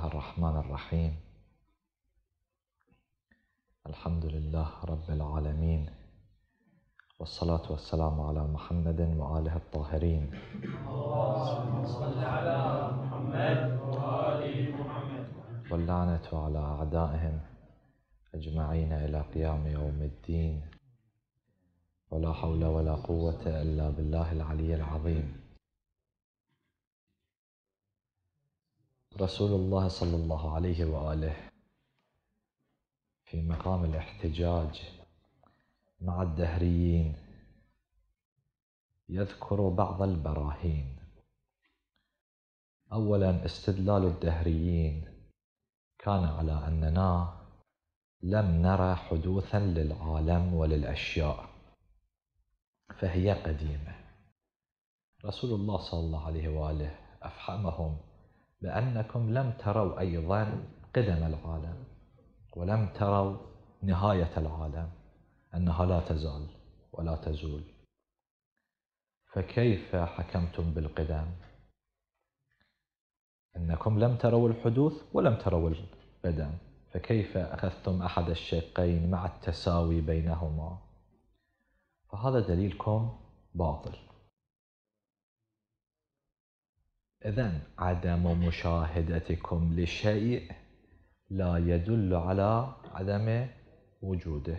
الله الرحمن الرحيم الحمد لله رب العالمين والصلاة والسلام على محمد وآله الطاهرين اللهم صل على محمد وآل محمد واللعنة على أعدائهم أجمعين إلى قيام يوم الدين ولا حول ولا قوة إلا بالله العلي العظيم رسول الله صلى الله عليه وآله في مقام الاحتجاج مع الدهريين يذكر بعض البراهين أولا استدلال الدهريين كان على أننا لم نرى حدوثا للعالم وللأشياء فهي قديمة رسول الله صلى الله عليه وآله أفحمهم بأنكم لم تروا أيضا قدم العالم ولم تروا نهاية العالم أنها لا تزال ولا تزول فكيف حكمتم بالقدم أنكم لم تروا الحدوث ولم تروا القدم فكيف أخذتم أحد الشقين مع التساوي بينهما فهذا دليلكم باطل إذا عدم مشاهدتكم لشيء لا يدل على عدم وجوده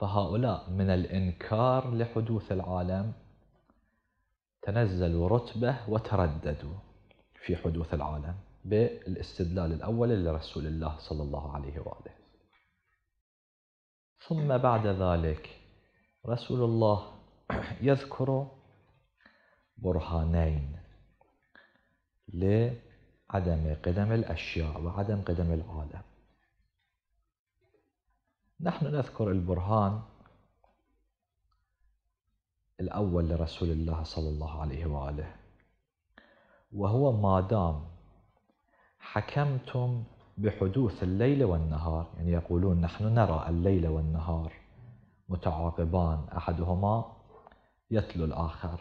فهؤلاء من الإنكار لحدوث العالم تنزلوا رتبة وترددوا في حدوث العالم بالاستدلال الأول لرسول الله صلى الله عليه وآله ثم بعد ذلك رسول الله يذكر برهانين لعدم قدم الأشياء وعدم قدم العالم نحن نذكر البرهان الأول لرسول الله صلى الله عليه وآله وهو ما دام حكمتم بحدوث الليل والنهار يعني يقولون نحن نرى الليل والنهار متعاقبان أحدهما يتلو الآخر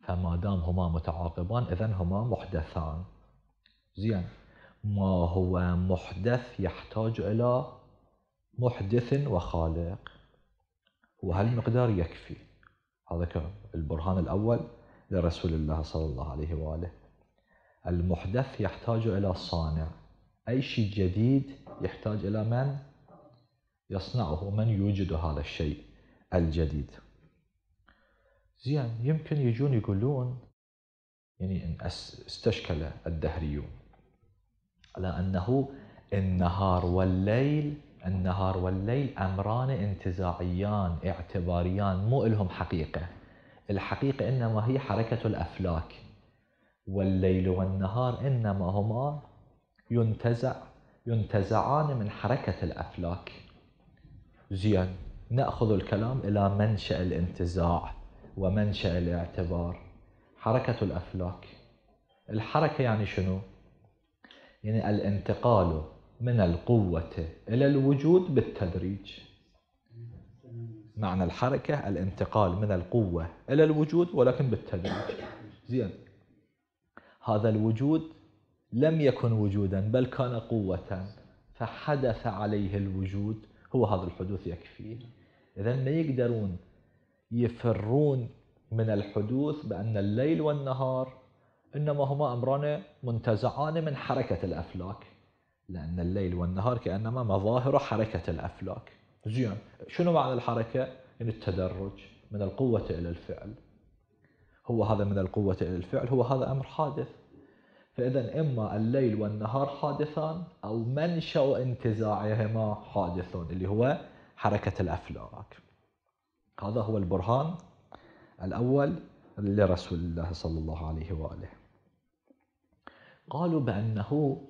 فما دام هما متعاقبان إذا هما محدثان زين ما هو محدث يحتاج إلى محدث وخالق وهالمقدار يكفي هذا البرهان الأول لرسول الله صلى الله عليه وآله المحدث يحتاج إلى صانع أي شيء جديد يحتاج إلى من يصنعه من يوجد هذا الشيء الجديد زين يمكن يجون يقولون يعني استشكل الدهريون على أنه النهار والليل النهار والليل أمران انتزاعيان اعتباريان مو إلهم حقيقة الحقيقة إنما هي حركة الأفلاك والليل والنهار إنما هما ينتزع ينتزعان من حركة الأفلاك زين نأخذ الكلام إلى منشأ الانتزاع ومنشأ الاعتبار حركة الأفلاك الحركة يعني شنو؟ يعني الانتقال من القوة إلى الوجود بالتدريج معنى الحركة الانتقال من القوة إلى الوجود ولكن بالتدريج زين هذا الوجود لم يكن وجودا بل كان قوة فحدث عليه الوجود هو هذا الحدوث يكفيه إذا ما يقدرون يفرون من الحدوث بأن الليل والنهار إنما هما أمران منتزعان من حركة الأفلاك لأن الليل والنهار كأنما مظاهر حركة الأفلاك زين شنو معنى الحركة؟ يعني التدرج من القوة إلى الفعل هو هذا من القوة إلى الفعل هو هذا أمر حادث فإذا إما الليل والنهار حادثان أو منشأ انتزاعهما حادث اللي هو حركة الأفلاك هذا هو البرهان الأول لرسول الله صلى الله عليه وآله قالوا بأنه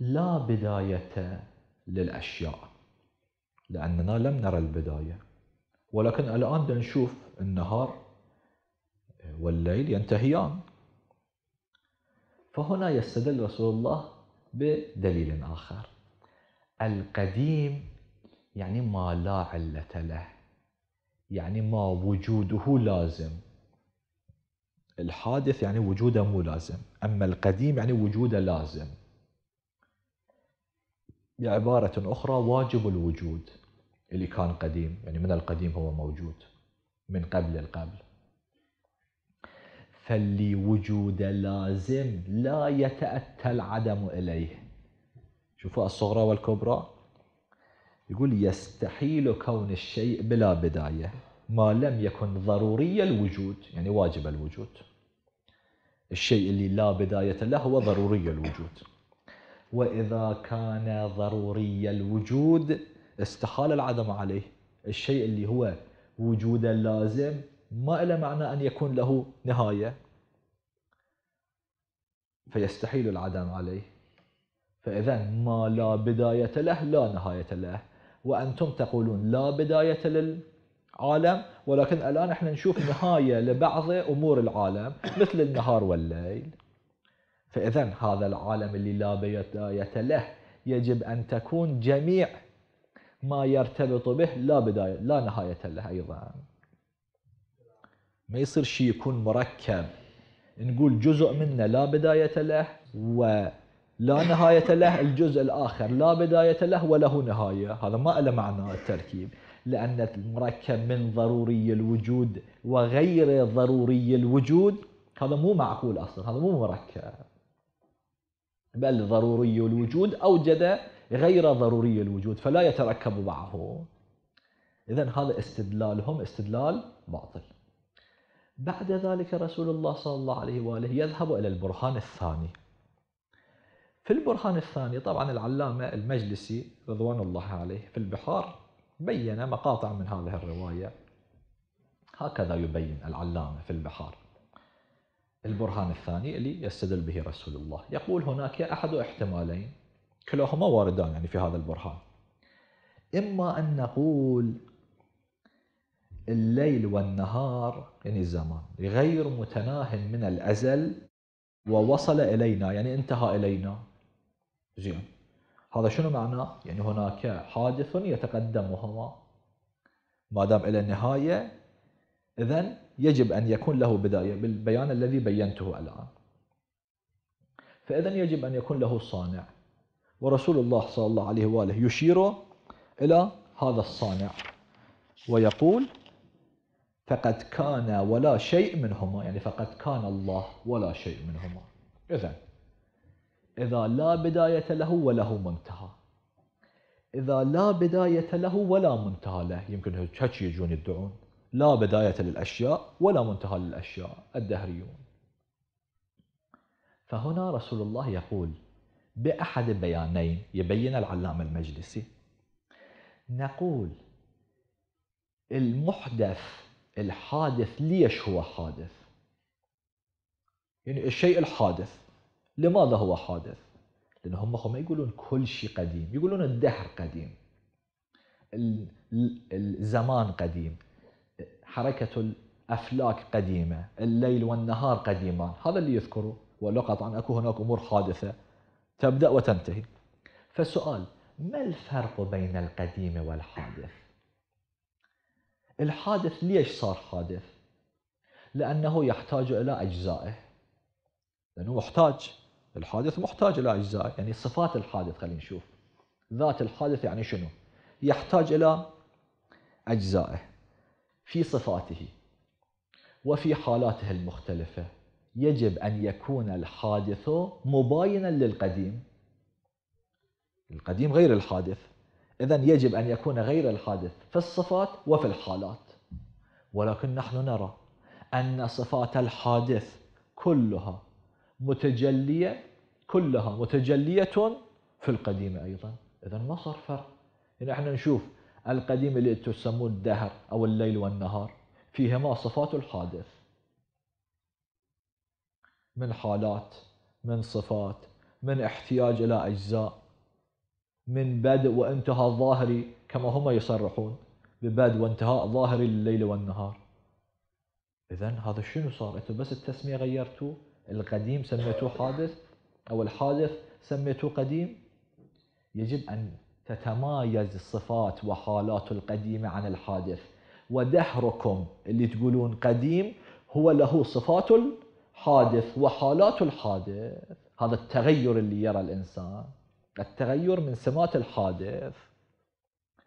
لا بداية للأشياء لأننا لم نرى البداية ولكن الآن نشوف النهار والليل ينتهيان فهنا يستدل رسول الله بدليل آخر القديم يعني ما لا علة له يعني ما وجوده لازم الحادث يعني وجوده مو لازم أما القديم يعني وجوده لازم بعبارة أخرى واجب الوجود اللي كان قديم يعني من القديم هو موجود من قبل القبل فاللي وجود لازم لا يتأتى العدم إليه شوفوا الصغرى والكبرى يقول يستحيل كون الشيء بلا بداية ما لم يكن ضروري الوجود يعني واجب الوجود الشيء اللي لا بداية له هو ضروري الوجود وإذا كان ضروري الوجود استحال العدم عليه الشيء اللي هو وجود لازم ما له معنى أن يكون له نهاية فيستحيل العدم عليه فإذا ما لا بداية له لا نهاية له وأنتم تقولون لا بداية للعالم ولكن الآن احنا نشوف نهاية لبعض أمور العالم مثل النهار والليل فإذا هذا العالم اللي لا بداية له يجب أن تكون جميع ما يرتبط به لا بداية لا نهاية له أيضا ما يصير شيء يكون مركب نقول جزء منه لا بداية له و لا نهاية له الجزء الآخر لا بداية له وله نهاية هذا ما له معنى التركيب لأن المركب من ضروري الوجود وغير ضروري الوجود هذا مو معقول أصلا هذا مو مركب بل ضروري الوجود أوجد غير ضروري الوجود فلا يتركب معه إذا هذا استدلالهم استدلال باطل بعد ذلك رسول الله صلى الله عليه وآله يذهب إلى البرهان الثاني في البرهان الثاني طبعا العلامة المجلسي رضوان الله عليه في البحار بين مقاطع من هذه الرواية هكذا يبين العلامة في البحار البرهان الثاني اللي يستدل به رسول الله يقول هناك أحد احتمالين كلاهما واردان يعني في هذا البرهان إما أن نقول الليل والنهار يعني الزمان غير متناه من الأزل ووصل إلينا يعني انتهى إلينا زين هذا شنو معناه؟ يعني هناك حادث يتقدمهما ما دام إلى النهاية إذا يجب أن يكون له بداية بالبيان الذي بينته الآن فإذا يجب أن يكون له صانع ورسول الله صلى الله عليه وآله يشير إلى هذا الصانع ويقول فقد كان ولا شيء منهما يعني فقد كان الله ولا شيء منهما إذا إذا لا بداية له وله منتهى إذا لا بداية له ولا منتهى له يمكن هيك يجون يدعون لا بداية للأشياء ولا منتهى للأشياء الدهريون فهنا رسول الله يقول بأحد بيانين يبين العلامة المجلسي نقول المحدث الحادث ليش هو حادث يعني الشيء الحادث لماذا هو حادث لأن هم ما يقولون كل شيء قديم يقولون الدهر قديم الزمان قديم حركة الأفلاك قديمة الليل والنهار قديمان هذا اللي يذكره ولو عن أكو هناك أمور حادثة تبدأ وتنتهي فسؤال ما الفرق بين القديم والحادث الحادث ليش صار حادث لأنه يحتاج إلى أجزائه لأنه محتاج الحادث محتاج إلى أجزاء يعني صفات الحادث خلينا نشوف ذات الحادث يعني شنو يحتاج إلى أجزائه في صفاته وفي حالاته المختلفة يجب أن يكون الحادث مباينا للقديم القديم غير الحادث إذا يجب أن يكون غير الحادث في الصفات وفي الحالات ولكن نحن نرى أن صفات الحادث كلها متجلية كلها متجلية في القديم أيضا إذا ما صار فرق يعني احنا نشوف القديم اللي تسمون تسموه الدهر أو الليل والنهار فيهما صفات الحادث من حالات من صفات من احتياج إلى أجزاء من بدء وانتهاء ظاهري كما هم يصرحون ببدء وانتهاء ظاهري لليل والنهار إذا هذا شنو صار؟ أنتم بس التسمية غيرتوه القديم سميتوه حادث أو الحادث سميتوه قديم يجب أن تتمايز الصفات وحالات القديمة عن الحادث ودهركم اللي تقولون قديم هو له صفات الحادث وحالات الحادث هذا التغير اللي يرى الإنسان التغير من سمات الحادث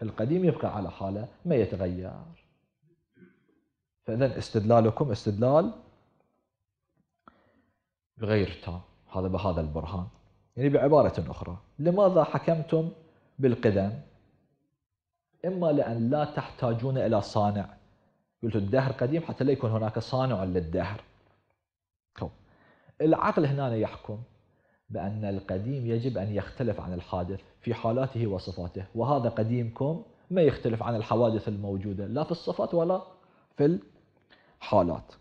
القديم يبقى على حاله ما يتغير فإذا استدلالكم استدلال تام هذا بهذا البرهان يعني بعبارة أخرى لماذا حكمتم بالقدم إما لأن لا تحتاجون إلى صانع قلت الدهر قديم حتى لا يكون هناك صانع للدهر العقل هنا يحكم بأن القديم يجب أن يختلف عن الحادث في حالاته وصفاته وهذا قديمكم ما يختلف عن الحوادث الموجودة لا في الصفات ولا في الحالات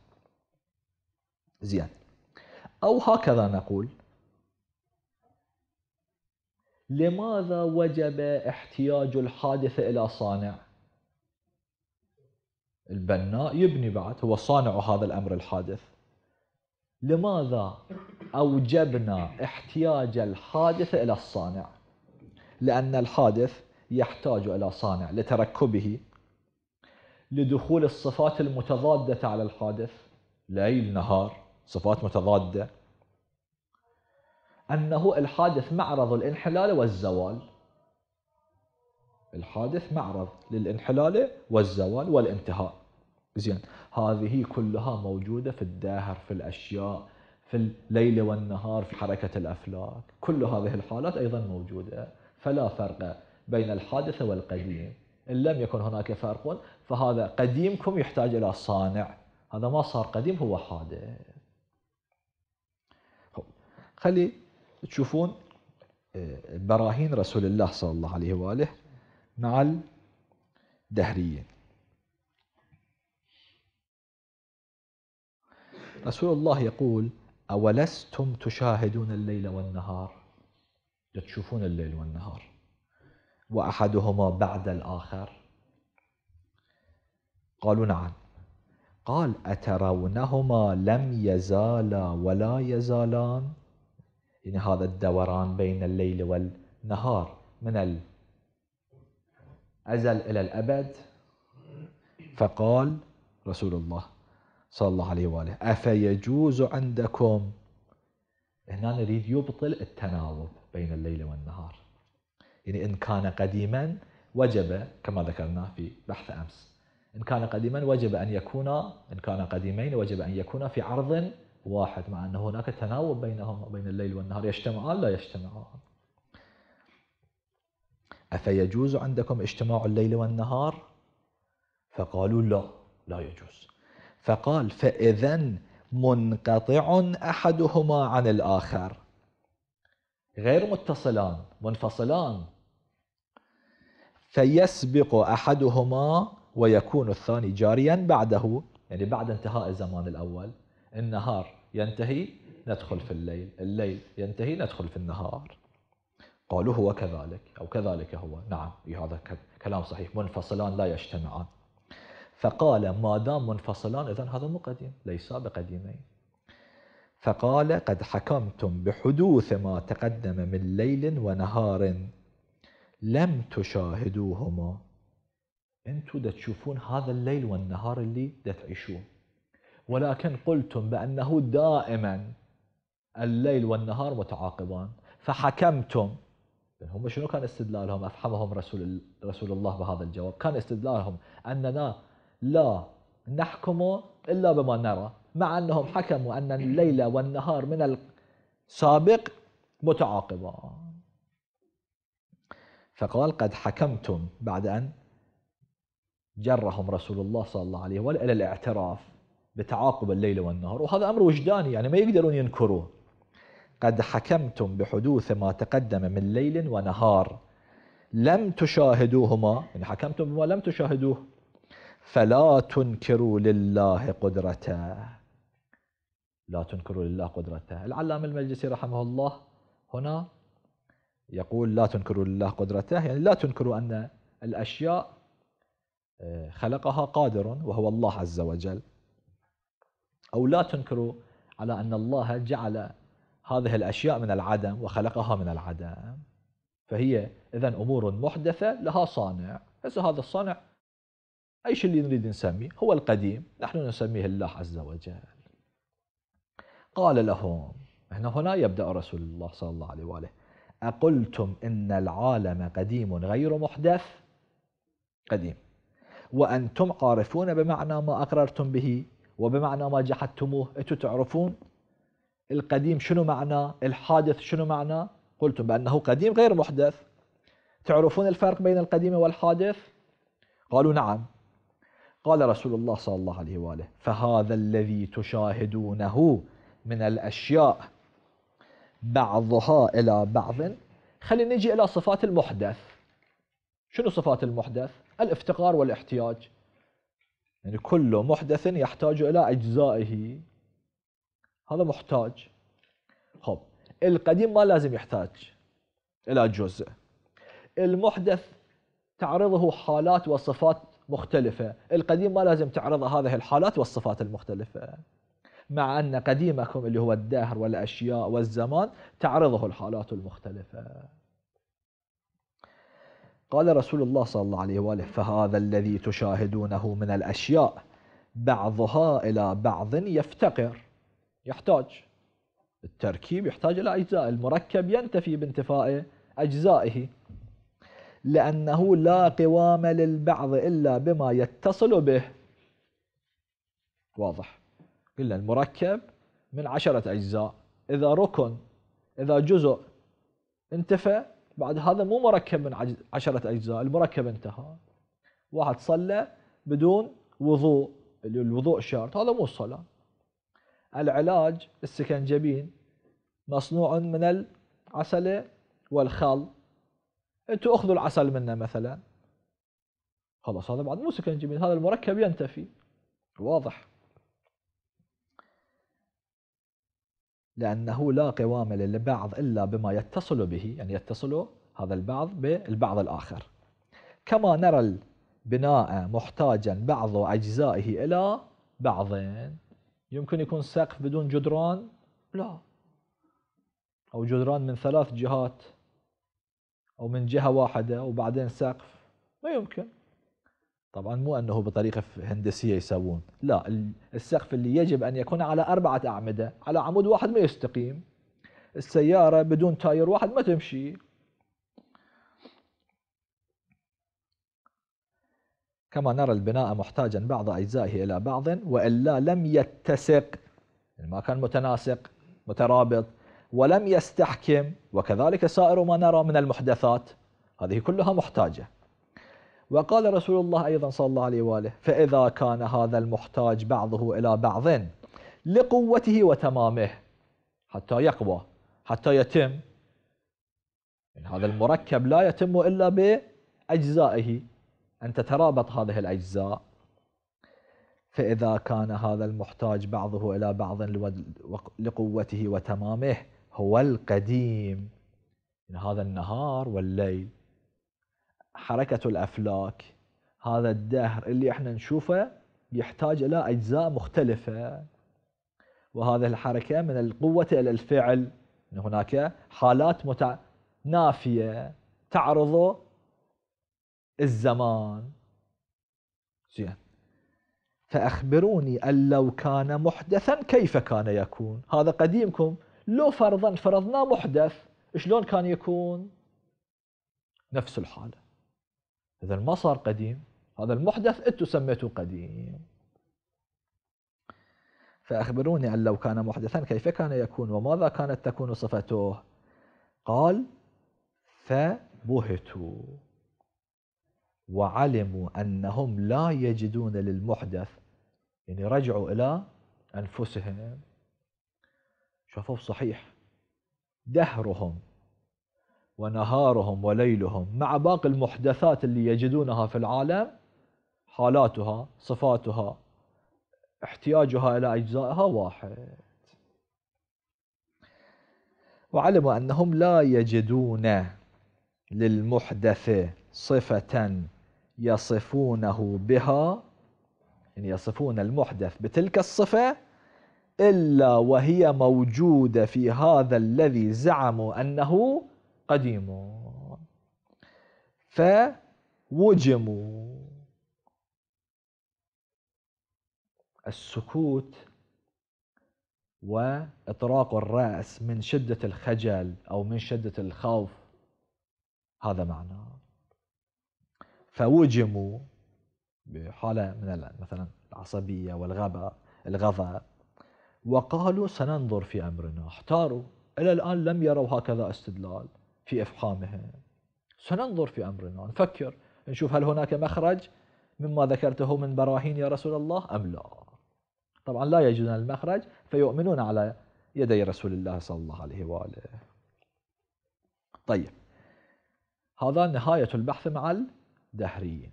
زين أو هكذا نقول لماذا وجب احتياج الحادث إلى صانع؟ البناء يبني بعد هو صانع هذا الأمر الحادث لماذا أوجبنا احتياج الحادث إلى الصانع؟ لأن الحادث يحتاج إلى صانع لتركبه لدخول الصفات المتضادة على الحادث ليل نهار صفات متضادة أنه الحادث معرض الانحلال والزوال الحادث معرض للانحلال والزوال والانتهاء زين هذه كلها موجودة في الدهر في الأشياء في الليل والنهار في حركة الأفلاك كل هذه الحالات أيضا موجودة فلا فرق بين الحادث والقديم إن لم يكن هناك فرق فهذا قديمكم يحتاج إلى صانع هذا ما صار قديم هو حادث خلي تشوفون آه، براهين رسول الله صلى الله عليه وآله مع الدهريين رسول الله يقول أولستم تشاهدون الليل والنهار تشوفون الليل والنهار وأحدهما بعد الآخر قالوا نعم قال أترونهما لم يزالا ولا يزالان يعني هذا الدوران بين الليل والنهار من الأزل إلى الأبد فقال رسول الله صلى الله عليه وآله أفيجوز عندكم هنا نريد يبطل التناوب بين الليل والنهار يعني إن كان قديما وجب كما ذكرنا في بحث أمس إن كان قديما وجب أن يكون إن كان قديمين وجب أن يكون في عرض واحد مع أن هناك تناوب بينهما بين الليل والنهار يجتمعان لا يجتمعان أفيجوز عندكم اجتماع الليل والنهار فقالوا لا لا يجوز فقال فإذا منقطع أحدهما عن الآخر غير متصلان منفصلان فيسبق أحدهما ويكون الثاني جاريا بعده يعني بعد انتهاء الزمان الأول النهار ينتهي ندخل في الليل الليل ينتهي ندخل في النهار قالوا هو كذلك أو كذلك هو نعم هذا كلام صحيح منفصلان لا يجتمعان فقال ما دام منفصلان إذا هذا مو قديم ليس بقديمين فقال قد حكمتم بحدوث ما تقدم من ليل ونهار لم تشاهدوهما انتم تشوفون هذا الليل والنهار اللي دا تعيشوه ولكن قلتم بأنه دائما الليل والنهار متعاقبان فحكمتم يعني هم شنو كان استدلالهم أفحمهم رسول, رسول الله بهذا الجواب كان استدلالهم أننا لا نحكم إلا بما نرى مع أنهم حكموا أن الليل والنهار من السابق متعاقبان فقال قد حكمتم بعد أن جرهم رسول الله صلى الله عليه وسلم إلى الاعتراف بتعاقب الليل والنهار وهذا أمر وجداني يعني ما يقدرون ينكروه قد حكمتم بحدوث ما تقدم من ليل ونهار لم تشاهدوهما يعني حكمتم بما لم تشاهدوه فلا تنكروا لله قدرته لا تنكروا لله قدرته العلامة المجلسي رحمه الله هنا يقول لا تنكروا لله قدرته يعني لا تنكروا أن الأشياء آه، خلقها قادر وهو الله عز وجل أو لا تنكروا على أن الله جعل هذه الأشياء من العدم وخلقها من العدم فهي إذا أمور محدثة لها صانع هسه هذا الصانع أي شيء اللي نريد نسميه هو القديم نحن نسميه الله عز وجل قال لهم هنا هنا يبدأ رسول الله صلى الله عليه وآله أقلتم إن العالم قديم غير محدث قديم وأنتم عارفون بمعنى ما أقررتم به وبمعنى ما جحدتموه انتم تعرفون القديم شنو معناه الحادث شنو معناه قلتم بأنه قديم غير محدث تعرفون الفرق بين القديم والحادث قالوا نعم قال رسول الله صلى الله عليه وآله فهذا الذي تشاهدونه من الأشياء بعضها إلى بعض خلينا نجي إلى صفات المحدث شنو صفات المحدث؟ الافتقار والاحتياج يعني كل محدث يحتاج إلى أجزائه هذا محتاج خب القديم ما لازم يحتاج إلى جزء المحدث تعرضه حالات وصفات مختلفة القديم ما لازم تعرض هذه الحالات والصفات المختلفة مع أن قديمكم اللي هو الدهر والأشياء والزمان تعرضه الحالات المختلفة قال رسول الله صلى الله عليه وآله فهذا الذي تشاهدونه من الأشياء بعضها إلى بعض يفتقر يحتاج التركيب يحتاج إلى أجزاء المركب ينتفي بانتفاء أجزائه لأنه لا قوام للبعض إلا بما يتصل به واضح قلنا المركب من عشرة أجزاء إذا ركن إذا جزء انتفى بعد هذا مو مركب من عشرة أجزاء المركب انتهى واحد صلى بدون وضوء الوضوء شرط هذا مو الصلاة العلاج السكنجبين مصنوع من العسل والخل انتوا اخذوا العسل منه مثلا خلاص هذا بعد مو سكنجبين هذا المركب ينتفي واضح لأنه لا قوام للبعض إلا بما يتصل به يعني يتصل هذا البعض بالبعض الآخر كما نرى البناء محتاجا بعض أجزائه إلى بعض يمكن يكون سقف بدون جدران لا أو جدران من ثلاث جهات أو من جهة واحدة وبعدين سقف ما يمكن طبعا مو أنه بطريقة هندسية يسوون لا السقف اللي يجب أن يكون على أربعة أعمدة على عمود واحد ما يستقيم السيارة بدون تاير واحد ما تمشي كما نرى البناء محتاجا بعض أجزائه إلى بعض وإلا لم يتسق يعني ما كان متناسق مترابط ولم يستحكم وكذلك سائر ما نرى من المحدثات هذه كلها محتاجة وقال رسول الله أيضا صلى الله عليه وآله فإذا كان هذا المحتاج بعضه إلى بعض لقوته وتمامه حتى يقوى حتى يتم يعني هذا المركب لا يتم إلا بأجزائه أن تترابط هذه الأجزاء فإذا كان هذا المحتاج بعضه إلى بعض لقوته وتمامه هو القديم من هذا النهار والليل حركة الأفلاك هذا الدهر اللي احنا نشوفه يحتاج إلى أجزاء مختلفة وهذه الحركة من القوة إلى الفعل هناك حالات متنافية تعرض الزمان زين فأخبروني أن لو كان محدثا كيف كان يكون هذا قديمكم لو فرضا فرضنا محدث شلون كان يكون نفس الحالة إذا ما صار قديم هذا المحدث أنتم سميتوه قديم فأخبروني أن لو كان محدثا كيف كان يكون وماذا كانت تكون صفته قال فبهتوا وعلموا أنهم لا يجدون للمحدث يعني رجعوا إلى أنفسهم شافوه صحيح دهرهم ونهارهم وليلهم مع باقي المحدثات اللي يجدونها في العالم حالاتها صفاتها احتياجها إلى أجزائها واحد وعلموا أنهم لا يجدون للمحدث صفة يصفونه بها يعني يصفون المحدث بتلك الصفة إلا وهي موجودة في هذا الذي زعموا أنه قديم فوجموا السكوت وإطراق الرأس من شدة الخجل أو من شدة الخوف هذا معناه فوجموا بحالة من مثلا العصبية والغباء الغباء وقالوا سننظر في أمرنا احتاروا إلى الآن لم يروا هكذا استدلال في إفحامهم سننظر في أمرنا نفكر نشوف هل هناك مخرج مما ذكرته من براهين يا رسول الله أم لا طبعا لا يجدون المخرج فيؤمنون على يدي رسول الله صلى الله عليه وآله طيب هذا نهاية البحث مع دهريين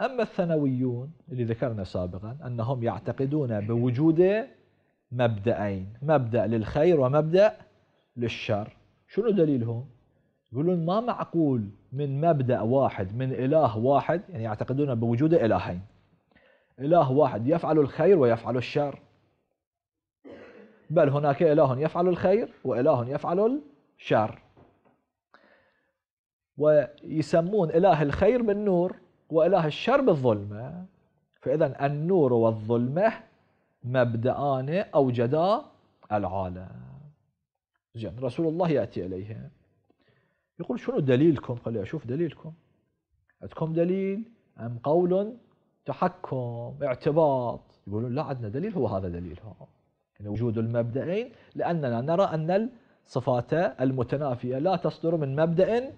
أما الثانويون اللي ذكرنا سابقا أنهم يعتقدون بوجود مبدأين مبدأ للخير ومبدأ للشر شنو دليلهم؟ يقولون ما معقول من مبدأ واحد من إله واحد يعني يعتقدون بوجود إلهين إله واحد يفعل الخير ويفعل الشر بل هناك إله يفعل الخير وإله يفعل الشر ويسمون إله الخير بالنور وإله الشر بالظلمة فإذا النور والظلمة مبدآن أوجدا العالم زين رسول الله يأتي إليهم يقول شنو دليلكم قال أشوف دليلكم عندكم دليل أم قول تحكم اعتباط يقولون لا عندنا دليل هو هذا دليلهم يعني وجود المبدئين لأننا نرى أن الصفات المتنافية لا تصدر من مبدأ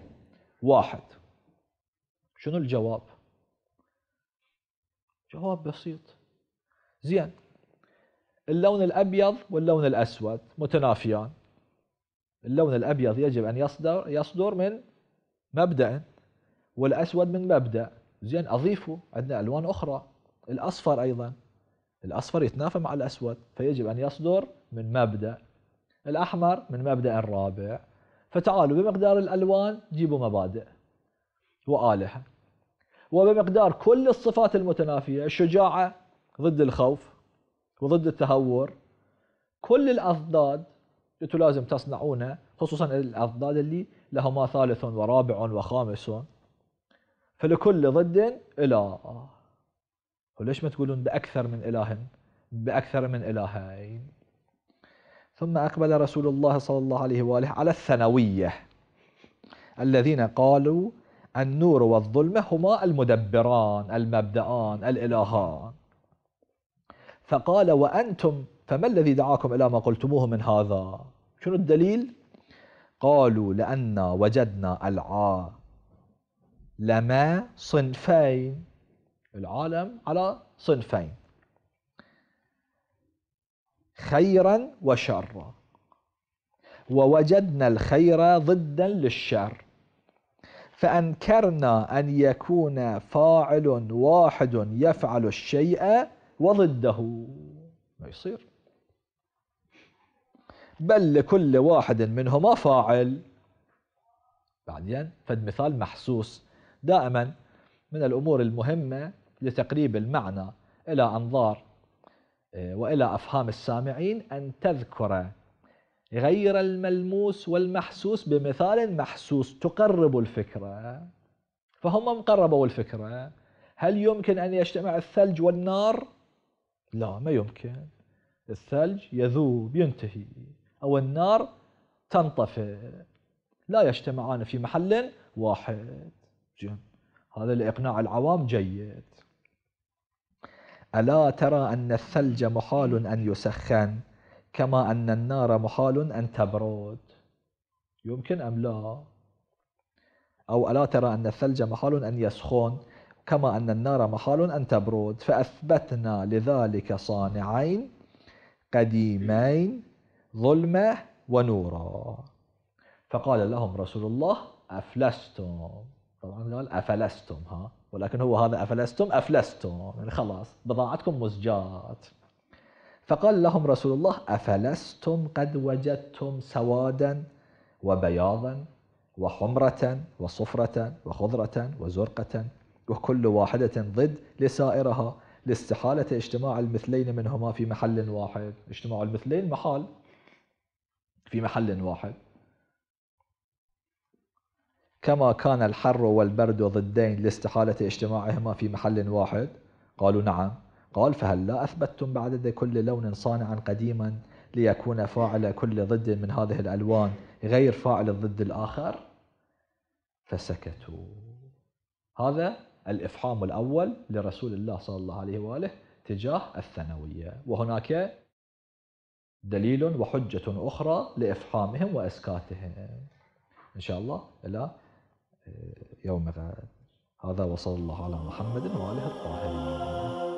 واحد شنو الجواب؟ جواب بسيط زين اللون الأبيض واللون الأسود متنافيان اللون الأبيض يجب أن يصدر يصدر من مبدأ والأسود من مبدأ زين أضيفوا عندنا ألوان أخرى الأصفر أيضا الأصفر يتنافى مع الأسود فيجب أن يصدر من مبدأ الأحمر من مبدأ الرابع فتعالوا بمقدار الألوان جيبوا مبادئ وآلهة وبمقدار كل الصفات المتنافية الشجاعة ضد الخوف وضد التهور كل الأضداد أنتم لازم تصنعونه خصوصا الأضداد اللي لهما ثالث ورابع وخامس فلكل ضد إله وليش ما تقولون بأكثر من إله بأكثر من إلهين ثم أقبل رسول الله صلى الله عليه وآله على الثانوية الذين قالوا النور والظلمة هما المدبران المبدأان الإلهان فقال وأنتم فما الذي دعاكم إلى ما قلتموه من هذا شنو الدليل قالوا لأن وجدنا العالم صنفين العالم على صنفين خيرا وشرا ووجدنا الخير ضدا للشر فأنكرنا أن يكون فاعل واحد يفعل الشيء وضده ما يصير بل لكل واحد منهما فاعل بعدين فد مثال محسوس دائما من الأمور المهمة لتقريب المعنى إلى أنظار والى افهام السامعين ان تذكر غير الملموس والمحسوس بمثال محسوس تقرب الفكره فهم قربوا الفكره هل يمكن ان يجتمع الثلج والنار؟ لا ما يمكن الثلج يذوب ينتهي او النار تنطفئ لا يجتمعان في محل واحد جن. هذا لاقناع العوام جيد ألا ترى أن الثلج محال أن يسخن كما أن النار محال أن تبرد يمكن أم لا أو ألا ترى أن الثلج محال أن يسخن كما أن النار محال أن تبرد فأثبتنا لذلك صانعين قديمين ظلمة ونورا فقال لهم رسول الله أفلستم طبعا قال أفلستم ها ولكن هو هذا أفلستم أفلستم يعني خلاص بضاعتكم مزجات فقال لهم رسول الله أفلستم قد وجدتم سوادا وبياضا وحمرة وصفرة وخضرة وزرقة وكل واحدة ضد لسائرها لاستحالة اجتماع المثلين منهما في محل واحد اجتماع المثلين محال في محل واحد كما كان الحر والبرد ضدين لاستحالة اجتماعهما في محل واحد قالوا نعم قال فهل لا أثبتتم بعدد كل لون صانعا قديما ليكون فاعل كل ضد من هذه الألوان غير فاعل الضد الآخر فسكتوا هذا الإفحام الأول لرسول الله صلى الله عليه وآله تجاه الثانوية وهناك دليل وحجة أخرى لإفحامهم وإسكاتهم إن شاء الله إلى يومنا هذا وصلى الله على محمد وآله الطاهرين